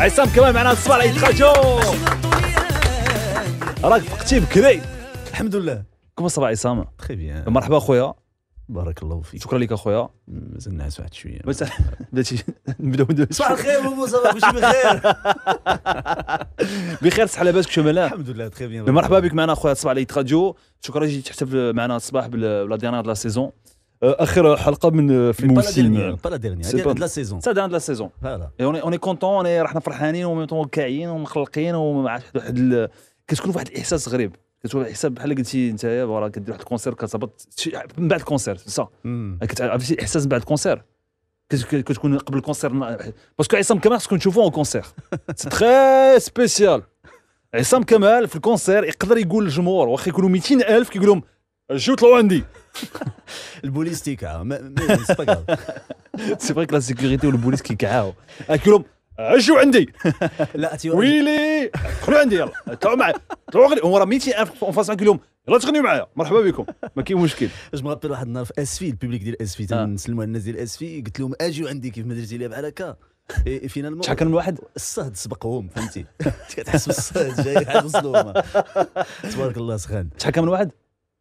عصام كمان معنا الصباح العيد خرجوا راك فقتي بكري الحمد لله كما صباح عصام تخي بيان مرحبا خويا بارك الله فيك شكرا لك اخويا مازال نعس واحد شويه بس بديتي نبداو صباح الخير بوبو صباح كلشي بخير بخير صح لاباس كشو ملا الحمد لله تخي بيان مرحبا بك معنا اخويا صباح العيد خرجوا شكرا جيت تحتفل معنا الصباح بلا ديرنيير لا سيزون اخر euh, حلقه من آه، في الموسم با لا ديرنيير لا سيزون سا لا سيزون اوني كونتون رحنا فرحانين وميم طون كاعيين ومقلقين ومع واحد كتكون واحد الاحساس غريب كتكون الحساب بحال قلتي انت راه كدير واحد الكونسير كتهبط من بعد الكونسير سا عرفتي الاحساس من بعد الكونسير كتكون قبل الكونسير باسكو عصام كمال خصك تشوفو اون كونسير سي تخي سبيسيال عصام كمال في الكونسير يقدر يقول للجمهور واخا يكونوا 200000 كيقول لهم جيو طلعوا عندي البوليس تيكعى سي فري لا سيكوريتي والبوليس كيكعاو آه، كلهم عشوا عندي لا ويلي دخلوا عندي يلا تعوا معايا تعوا هو راه 200000 اون فاس كلهم يلا تغنيو معايا مرحبا بكم ما كاين مشكل اش مغطي واحد النهار في اس في البوبليك ديال اس في آه. تنسلموا على الناس ديال اس في قلت لهم اجيو عندي كيف ما درتي لي بحال هكا فينالمون شحال كان من واحد الصهد سبقهم فهمتي كتحس بالصهد جاي حاجه تبارك الله سخان شحال كان من واحد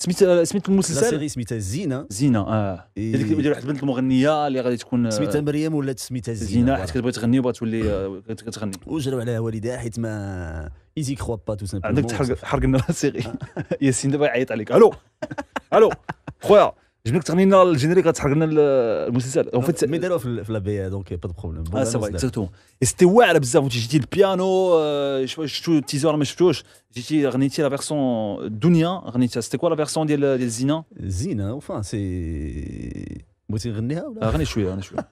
سميت سميت المسلسل لا سيري سميتها زينه زينه اه هذيك إيه. ديال واحد البنت المغنيه اللي غادي تكون آه، سميتها مريم ولا سميتها زينه زينه حيت كتبغي تغني وبغات تولي آه، كتغني وجراو عليها والديها حيت ما ايزي كخوا با تو سامبل عندك تحرق حرقنا لنا سيري ياسين دابا يعيط عليك الو الو خويا Je voulais que tu racontes le générique, pour que tu le musclé. En fait, c'est... Mais d'ailleurs, c'est dans la baie, donc pas de problème. Ah, ça bah, va, exactement. Et c'était oué, là, bizarre. Quand tu disais le piano, euh, je ne sais pas, je suis un teaser mais je ne sais pas suis. la version dounia tu C'était quoi la version de Zina Zina, enfin, c'est... بغيتي نغنيها ولا آه، غني شويه غني شويه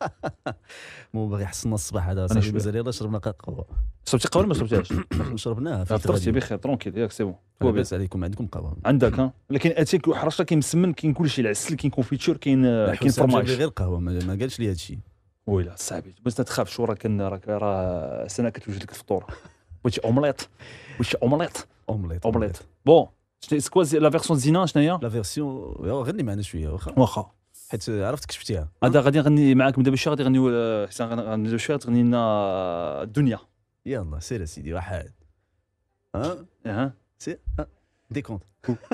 مو باغي يحسن الصباح هذا صافي مازال يلاه شربنا قهوه شربتي قهوه ولا ما شربتهاش؟ شربناها فطرتي بخير ترونكيل ياك سي بون لاباس عليكم عندكم قهوه عندك ها لكن اتيك حرشتها كاين مسمن كاين كلشي العسل كاين كونفيتور كاين آه، كاين فرماج غير قهوه ما قالش لي هذا الشيء ويلا صاحبي بس تخافش وراك راك راه سنه كتوجد لك الفطور بغيتي اومليط بغيتي اومليط اومليت اومليت بون سكوا لا فيرسيون زينه شنو هي؟ لا فيرسيون غني معنا شويه واخا واخا حيت عرفتك شفتيها هذا غادي نغني معاك من دابا شي غادي نغني حسن غادي شي تغني لنا الدنيا يلا سير سيدي واحد ها ها سير دي كونت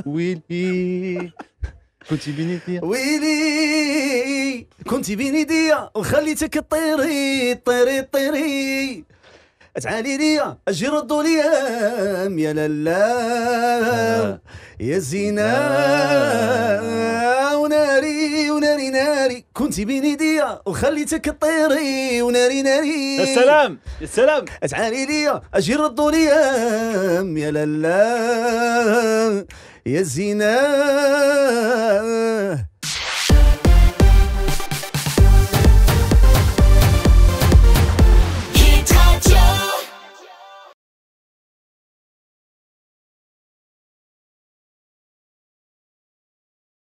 ويلي كنتي بين يديا ويلي كنتي بين يديا وخليتك طيري طيري طيري تعالي ليا اجي ردوا ليا يا لالا يا زينب كنتي بين ايديا وخليتك تطيري وناري ناري يا سلام يا سلام تعالي ليا اجي ردوا ليا يا لالا يا زينب